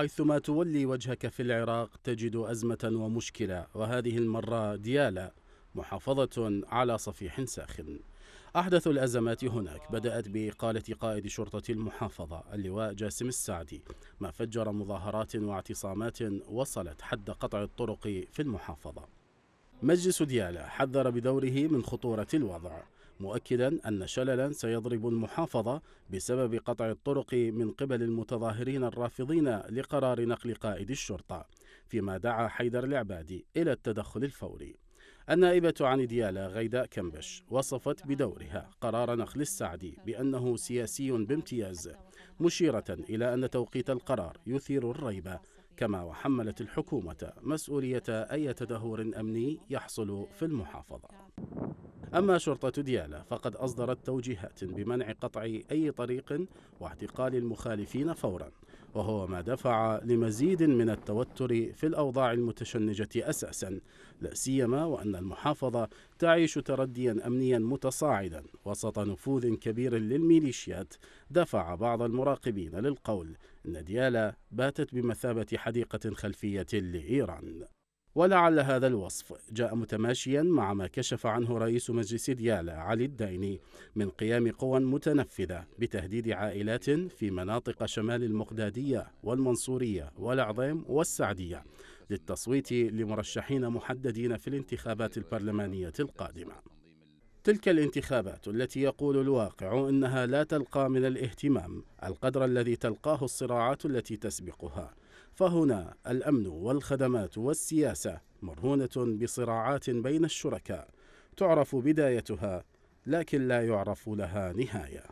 حيثما تولي وجهك في العراق تجد أزمة ومشكلة وهذه المرة ديالى محافظة على صفيح ساخن أحدث الأزمات هناك بدأت بإقالة قائد شرطة المحافظة اللواء جاسم السعدي ما فجر مظاهرات واعتصامات وصلت حد قطع الطرق في المحافظة مجلس ديالى حذر بدوره من خطورة الوضع مؤكدا أن شللا سيضرب المحافظة بسبب قطع الطرق من قبل المتظاهرين الرافضين لقرار نقل قائد الشرطة فيما دعا حيدر العبادي إلى التدخل الفوري النائبة عن ديالا غيداء كمبش وصفت بدورها قرار نخل السعدي بأنه سياسي بامتياز مشيرة إلى أن توقيت القرار يثير الريبة كما وحملت الحكومة مسؤولية أي تدهور أمني يحصل في المحافظة أما شرطة ديالى فقد أصدرت توجيهات بمنع قطع أي طريق واعتقال المخالفين فورا وهو ما دفع لمزيد من التوتر في الأوضاع المتشنجة أساسا لا سيما وأن المحافظة تعيش ترديا أمنيا متصاعدا وسط نفوذ كبير للميليشيات دفع بعض المراقبين للقول أن ديالى باتت بمثابة حديقة خلفية لإيران ولعل هذا الوصف جاء متماشيا مع ما كشف عنه رئيس مجلس ديالى علي الديني من قيام قوى متنفذة بتهديد عائلات في مناطق شمال المقدادية والمنصورية والعظيم والسعدية للتصويت لمرشحين محددين في الانتخابات البرلمانية القادمة تلك الانتخابات التي يقول الواقع انها لا تلقى من الاهتمام القدر الذي تلقاه الصراعات التي تسبقها فهنا الامن والخدمات والسياسه مرهونه بصراعات بين الشركاء تعرف بدايتها لكن لا يعرف لها نهايه